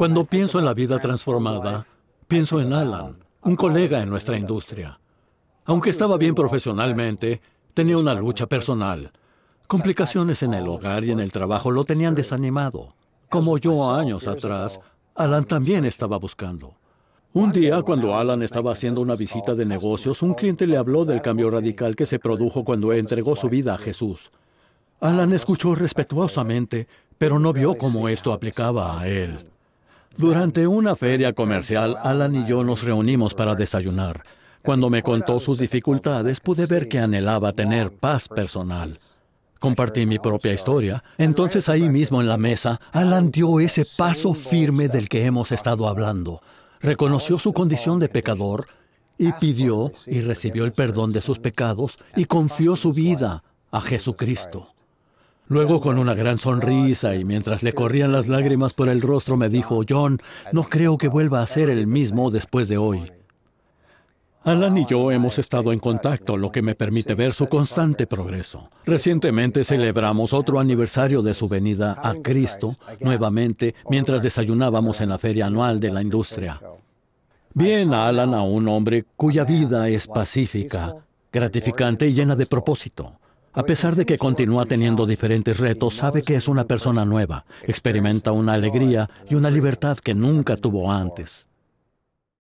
Cuando pienso en la vida transformada, pienso en Alan, un colega en nuestra industria. Aunque estaba bien profesionalmente, tenía una lucha personal. Complicaciones en el hogar y en el trabajo lo tenían desanimado. Como yo años atrás, Alan también estaba buscando. Un día, cuando Alan estaba haciendo una visita de negocios, un cliente le habló del cambio radical que se produjo cuando entregó su vida a Jesús. Alan escuchó respetuosamente, pero no vio cómo esto aplicaba a él. Durante una feria comercial, Alan y yo nos reunimos para desayunar. Cuando me contó sus dificultades, pude ver que anhelaba tener paz personal. Compartí mi propia historia. Entonces ahí mismo en la mesa, Alan dio ese paso firme del que hemos estado hablando. Reconoció su condición de pecador y pidió y recibió el perdón de sus pecados y confió su vida a Jesucristo. Luego, con una gran sonrisa y mientras le corrían las lágrimas por el rostro, me dijo, John, no creo que vuelva a ser el mismo después de hoy. Alan y yo hemos estado en contacto, lo que me permite ver su constante progreso. Recientemente celebramos otro aniversario de su venida a Cristo nuevamente mientras desayunábamos en la feria anual de la industria. Bien Alan a un hombre cuya vida es pacífica, gratificante y llena de propósito. A pesar de que continúa teniendo diferentes retos, sabe que es una persona nueva, experimenta una alegría y una libertad que nunca tuvo antes.